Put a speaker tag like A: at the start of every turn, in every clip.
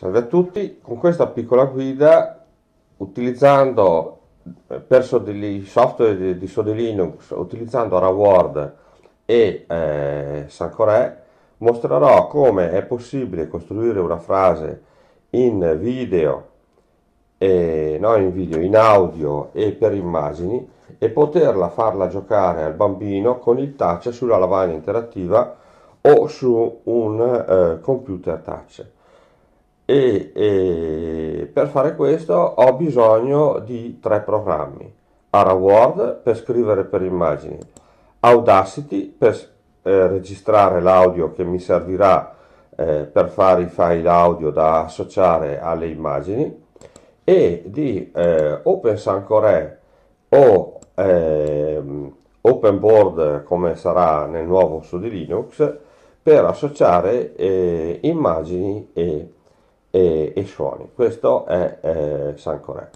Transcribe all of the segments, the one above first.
A: Salve a tutti, con questa piccola guida utilizzando eh, perso degli software di Sode Linux, utilizzando RAWord e eh, Sancoré, mostrerò come è possibile costruire una frase in video, e, no in video, in audio e per immagini e poterla farla giocare al bambino con il touch sulla lavagna interattiva o su un eh, computer touch e, e per fare questo ho bisogno di tre programmi ARA Word per scrivere per immagini Audacity per eh, registrare l'audio che mi servirà eh, per fare i file audio da associare alle immagini e di eh, OpenSancore o eh, OpenBoard come sarà nel nuovo su di Linux per associare eh, immagini e e, e suoni. Questo è eh, Sancorè.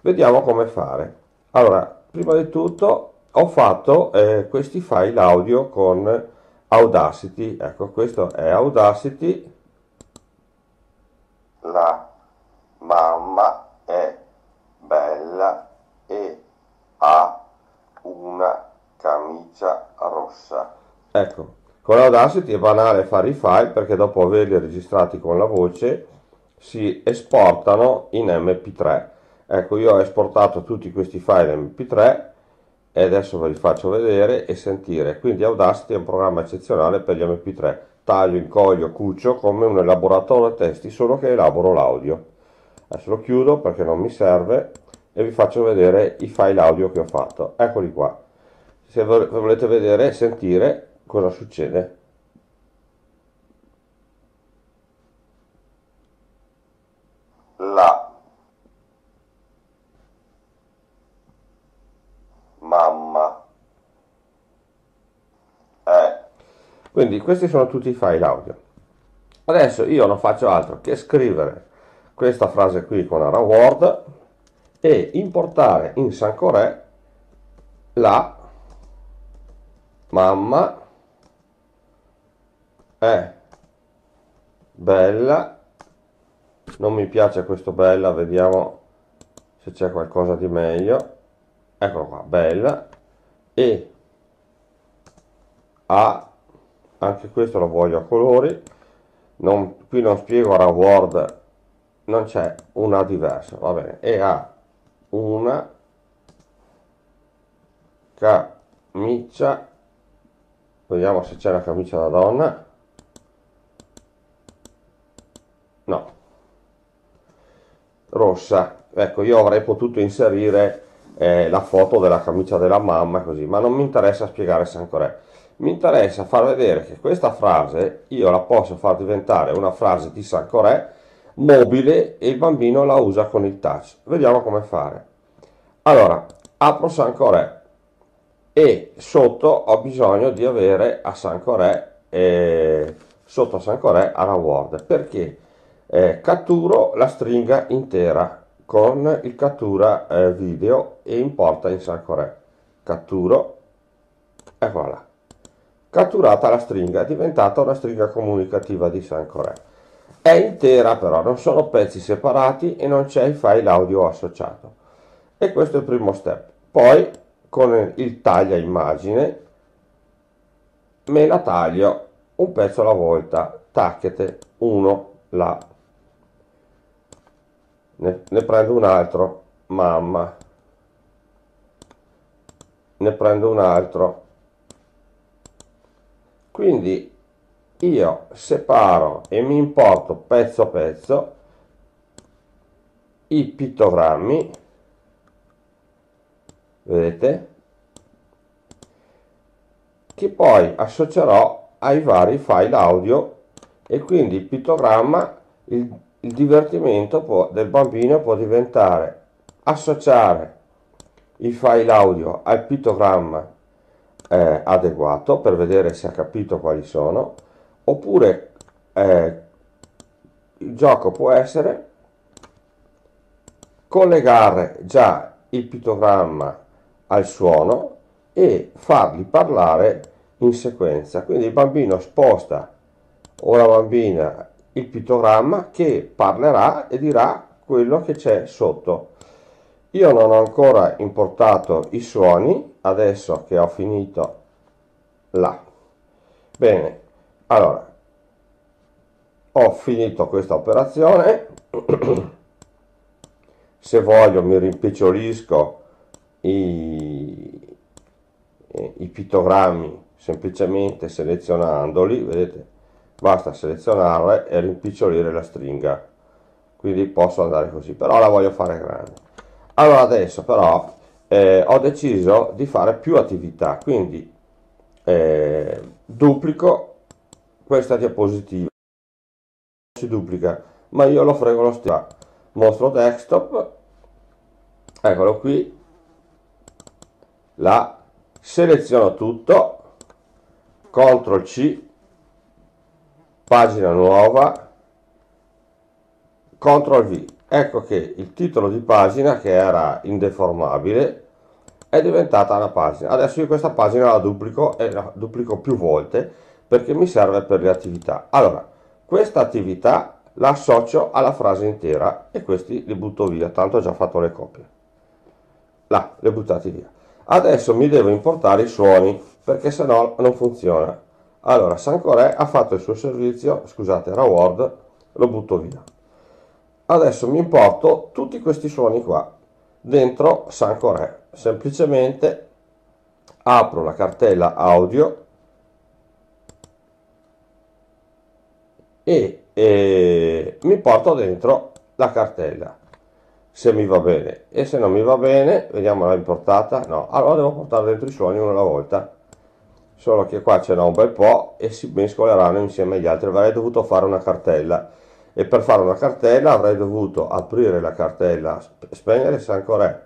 A: Vediamo come fare. Allora, prima di tutto ho fatto eh, questi file audio con Audacity. Ecco, questo è Audacity. La mamma è bella e ha una camicia rossa. Ecco, con Audacity è banale fare i file perché dopo averli registrati con la voce si esportano in mp3 ecco io ho esportato tutti questi file mp3 e adesso ve li faccio vedere e sentire quindi Audacity è un programma eccezionale per gli mp3 taglio, incoglio, cuccio come un elaboratore testi solo che elaboro l'audio adesso lo chiudo perché non mi serve e vi faccio vedere i file audio che ho fatto eccoli qua se volete vedere e sentire cosa succede Quindi questi sono tutti i file audio. Adesso io non faccio altro che scrivere questa frase qui con la Word e importare in Sancorè la mamma è bella non mi piace questo bella vediamo se c'è qualcosa di meglio eccolo qua bella e ha anche questo lo voglio a colori non, qui non spiego la word non c'è una diversa va bene e ha una camicia vediamo se c'è una camicia da donna no rossa ecco io avrei potuto inserire eh, la foto della camicia della mamma così ma non mi interessa spiegare se ancora è mi interessa far vedere che questa frase io la posso far diventare una frase di San Sancorè mobile e il bambino la usa con il touch. Vediamo come fare. Allora, apro San Sancorè e sotto ho bisogno di avere a Sancorè eh, sotto a San Sancorè alla Word perché eh, catturo la stringa intera con il cattura eh, video e importa in San Sancorè. Catturo, eccola là Catturata la stringa, è diventata una stringa comunicativa di San Sancoré. È intera però, non sono pezzi separati e non c'è il file audio associato. E questo è il primo step. Poi con il taglia immagine me la taglio un pezzo alla volta, tacchete, uno là. Ne, ne prendo un altro, mamma. Ne prendo un altro, quindi io separo e mi importo pezzo a pezzo i pittogrammi vedete che poi associerò ai vari file audio e quindi il pittogramma il, il divertimento può, del bambino può diventare associare i file audio al pittogramma eh, adeguato per vedere se ha capito quali sono, oppure eh, il gioco può essere collegare già il pittogramma al suono e farli parlare in sequenza. Quindi il bambino sposta o la bambina il pittogramma che parlerà e dirà quello che c'è sotto io non ho ancora importato i suoni adesso che ho finito là bene allora ho finito questa operazione se voglio mi rimpicciolisco i, i pittogrammi semplicemente selezionandoli vedete basta selezionarle e rimpicciolire la stringa quindi posso andare così però la voglio fare grande allora adesso però eh, ho deciso di fare più attività, quindi eh, duplico questa diapositiva, si duplica, ma io lo frego lo stesso, mostro desktop, eccolo qui, la seleziono tutto, CTRL C, pagina nuova, CTRL V, ecco che il titolo di pagina che era indeformabile è diventata una pagina adesso io questa pagina la duplico e la duplico più volte perché mi serve per le attività allora questa attività la associo alla frase intera e questi li butto via tanto ho già fatto le copie là le buttate via adesso mi devo importare i suoni perché se no non funziona allora Sancorè ha fatto il suo servizio scusate era Word lo butto via adesso mi importo tutti questi suoni qua dentro Sancoré semplicemente apro la cartella audio e, e mi porto dentro la cartella se mi va bene e se non mi va bene vediamo la importata no allora devo portare dentro i suoni una volta solo che qua ce n'è un bel po' e si mescoleranno insieme agli altri avrei dovuto fare una cartella e per fare una cartella avrei dovuto aprire la cartella, spegnere se ancora Corè,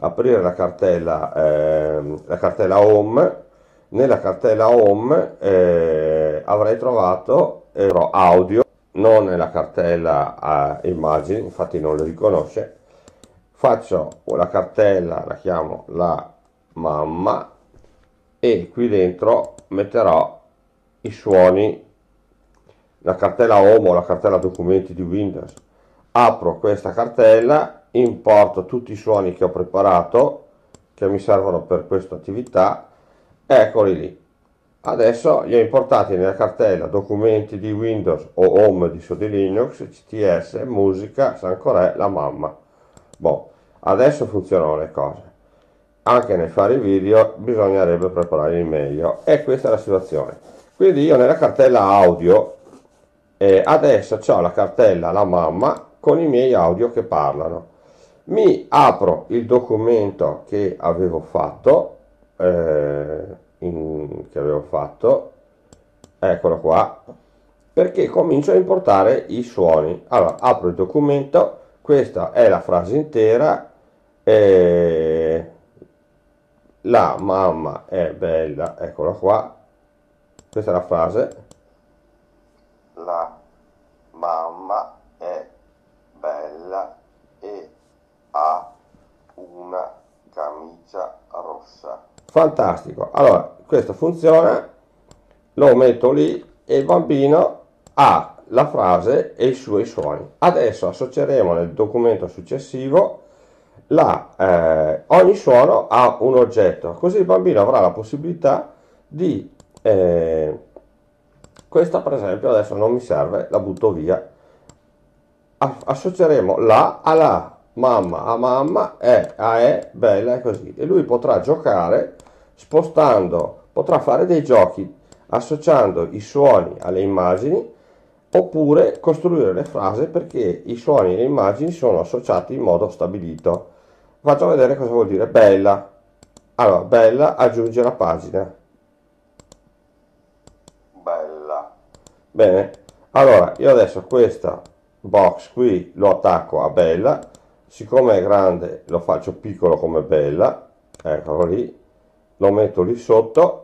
A: aprire la cartella, eh, la cartella home, nella cartella home eh, avrei trovato eh, audio, non nella cartella eh, immagini, infatti non lo riconosce, faccio la cartella, la chiamo la mamma e qui dentro metterò i suoni la cartella Home o la cartella documenti di Windows, apro questa cartella, importo tutti i suoni che ho preparato, che mi servono per questa attività, eccoli lì. Adesso li ho importati nella cartella documenti di Windows o Home di Sodi Linux, CTS, musica, Sancorè, la mamma. Boh, adesso funzionano le cose. Anche nel fare i video bisognerebbe prepararli meglio e questa è la situazione. Quindi io nella cartella audio eh, adesso ho la cartella la mamma con i miei audio che parlano mi apro il documento che avevo fatto eh, in, che avevo fatto eccolo qua perché comincio a importare i suoni allora apro il documento questa è la frase intera eh, la mamma è bella eccola qua questa è la frase la mamma è bella e ha una camicia rossa. Fantastico. Allora, questo funziona, lo metto lì e il bambino ha la frase e i suoi suoni. Adesso associeremo nel documento successivo la, eh, ogni suono a un oggetto, così il bambino avrà la possibilità di eh, questa per esempio adesso non mi serve, la butto via. Associeremo la alla mamma a mamma, è a è bella e così. E lui potrà giocare spostando, potrà fare dei giochi associando i suoni alle immagini oppure costruire le frasi perché i suoni e le immagini sono associati in modo stabilito. Faccio vedere cosa vuol dire bella. Allora, bella aggiunge la pagina. Bene, allora io adesso questa box qui lo attacco a bella, siccome è grande lo faccio piccolo come bella, eccolo lì, lo metto lì sotto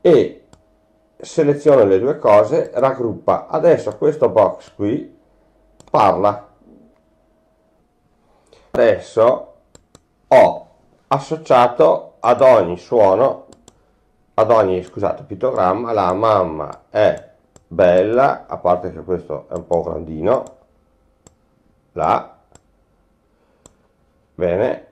A: e seleziona le due cose, raggruppa. Adesso questo box qui parla. Adesso ho associato ad ogni suono, ad ogni, scusate, pittogramma, la mamma è bella, a parte che questo è un po' grandino, là, bene,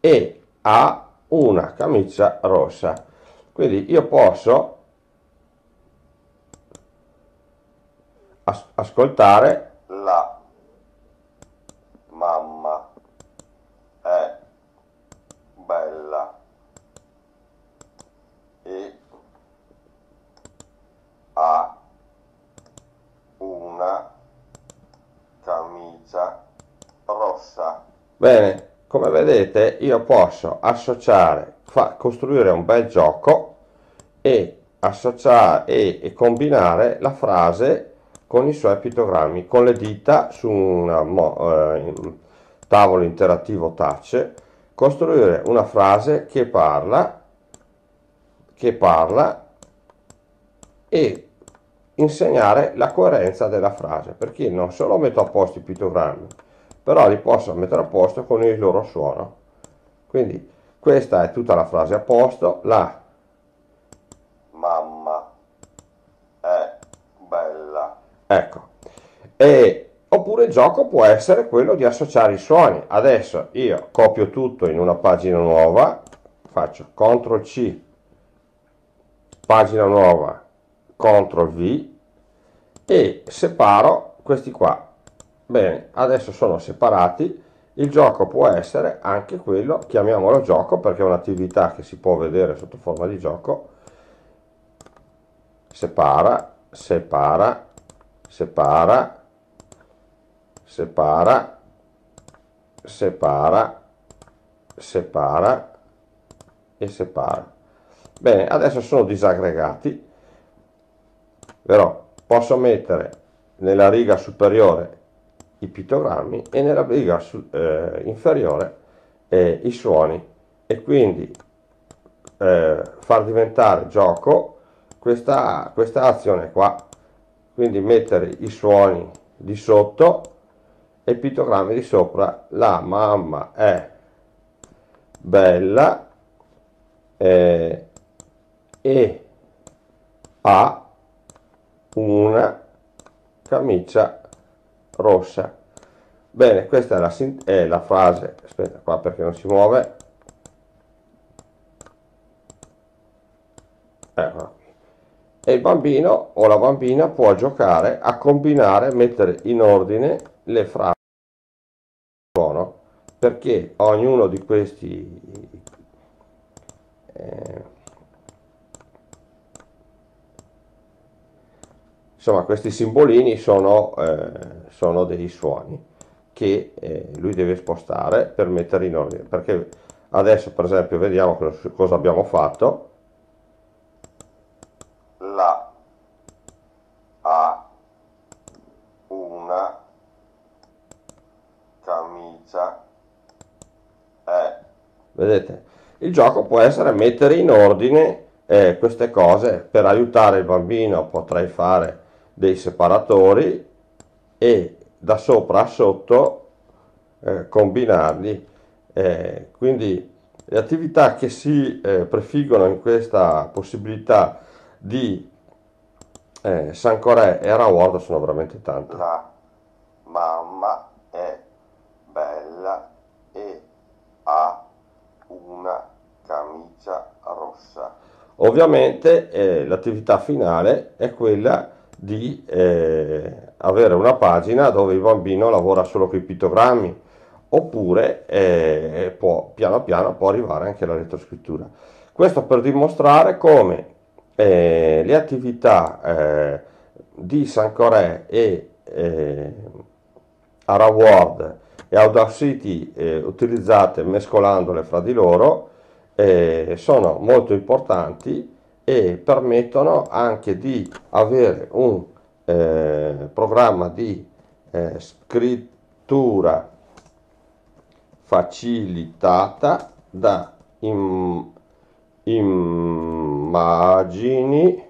A: e ha una camicia rossa. Quindi io posso ascoltare la Bene, come vedete io posso associare, fa, costruire un bel gioco e associare e, e, combinare la frase con i suoi pittogrammi, con le dita su una, eh, un tavolo interattivo touch, costruire una frase che parla, che parla e insegnare la coerenza della frase, perché non solo metto a posto i pittogrammi, però li posso mettere a posto con il loro suono quindi questa è tutta la frase a posto la mamma è bella ecco e oppure il gioco può essere quello di associare i suoni adesso io copio tutto in una pagina nuova faccio CTRL C pagina nuova CTRL V e separo questi qua Bene, adesso sono separati, il gioco può essere anche quello, chiamiamolo gioco perché è un'attività che si può vedere sotto forma di gioco, separa, separa, separa, separa, separa, separa e separa. Bene, adesso sono disaggregati, però posso mettere nella riga superiore i pittogrammi e nella riga su, eh, inferiore eh, i suoni e quindi eh, far diventare gioco questa, questa azione qua quindi mettere i suoni di sotto e i pittogrammi di sopra la mamma è bella eh, e ha una camicia rossa. Bene, questa è la, è la frase, aspetta qua perché non si muove, E il bambino o la bambina può giocare a combinare, mettere in ordine le frasi perché ognuno di questi eh, Insomma, questi simbolini sono, eh, sono dei suoni che eh, lui deve spostare per mettere in ordine. Perché adesso, per esempio, vediamo cosa abbiamo fatto. La a una camicia è. Vedete? Il gioco può essere mettere in ordine eh, queste cose per aiutare il bambino, potrei fare dei separatori e da sopra a sotto eh, combinarli. Eh, quindi le attività che si eh, prefiggono in questa possibilità di eh, Sancorè e Rawarda sono veramente tante. La mamma è bella e ha una camicia rossa. Ovviamente eh, l'attività finale è quella di eh, avere una pagina dove il bambino lavora solo con i pittogrammi oppure eh, può, piano piano può arrivare anche alla retroscrittura. Questo per dimostrare come eh, le attività eh, di San Sancorè e eh, AraWord e Audacity eh, utilizzate mescolandole fra di loro eh, sono molto importanti e permettono anche di avere un eh, programma di eh, scrittura facilitata da im, immagini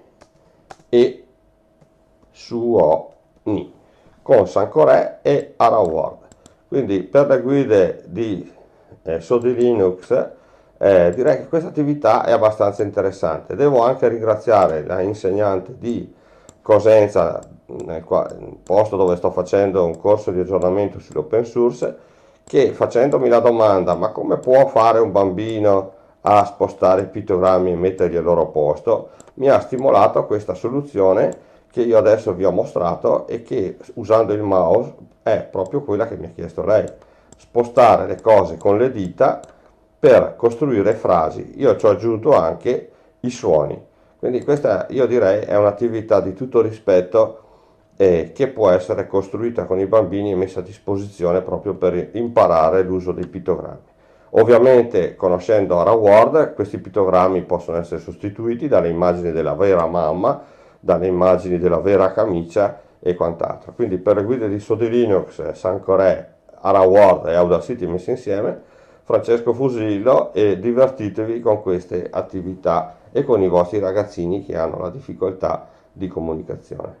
A: e suoni con Sancorè e AraWord. Quindi per le guide di eh, Sodi Linux eh, direi che questa attività è abbastanza interessante. Devo anche ringraziare l'insegnante di Cosenza, nel posto dove sto facendo un corso di aggiornamento sull'open source, che facendomi la domanda ma come può fare un bambino a spostare i pittogrammi e metterli al loro posto, mi ha stimolato questa soluzione che io adesso vi ho mostrato e che usando il mouse è proprio quella che mi ha chiesto lei. Spostare le cose con le dita per costruire frasi. Io ci ho aggiunto anche i suoni. Quindi questa io direi è un'attività di tutto rispetto eh, che può essere costruita con i bambini e messa a disposizione proprio per imparare l'uso dei pittogrammi. Ovviamente conoscendo Ara Ward questi pittogrammi possono essere sostituiti dalle immagini della vera mamma, dalle immagini della vera camicia e quant'altro. Quindi per le guide di Sodi Linux, Sancorè, Ara Ward e Audacity messi insieme Francesco Fusillo e divertitevi con queste attività e con i vostri ragazzini che hanno la difficoltà di comunicazione.